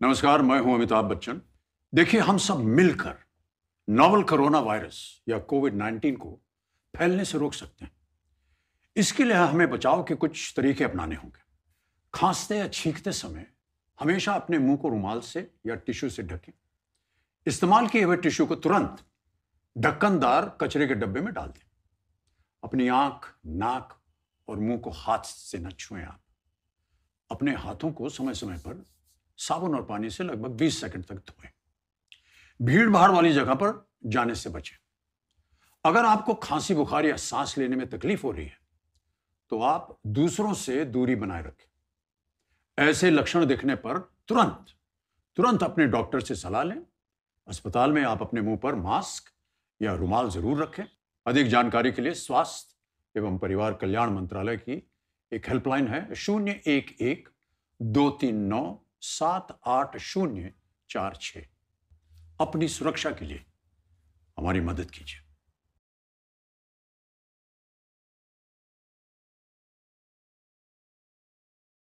نمسکار میں ہوں امیتابھ بچن دیکھیے ہم سب مل کر ناول کرونا وائرس یا کووڈ نائنٹین کو پھیلنے سے روک سکتے ہیں اس کے لیے ہمیں بچاؤ کے کچھ طریقے اپنانے ہوں گے کھانستے یا چھینکتے سمے ہمیشہ اپنے منہ کو رومال سے یا ٹشو سے ڈھکیں استعمال کیے ہوئے ٹشو کو ترنت ڈھکن دار کچرے کے ڈبے میں ڈال دیں اپنی آنکھ ناک اور منہ کو ہاتھ سے نہ چھوئیں آپ اپنے ہاتھوں کو سمے سمے پر صابن اور پانی سے لگ بھگ بیس سیکنڈ تک دھوئیں بھیڑ بھاڑ والی جگہ پر جانے سے بچیں اگر آپ کو کھانسی بخار یا سانس لینے میں تکلیف ہو رہی ہے تو آپ دوسروں سے دوری بنائے رکھیں ایسے لکشن دیکھنے پر ترنت ترنت اپنے ڈاکٹر سے صلاح لیں اسپتال میں آپ اپنے منہ پر ماسک یا رومال ضرور رکھیں ادھک جانکاری کے لیے سواستھ پریوار کلیان منترالے کی ایک ہیلپ لائن ہے شونیہ ایک ایک دو تین نو سات آٹھ شونیہ چار چھ اپنی سرکشا کے لیے ہماری مدد کیجیے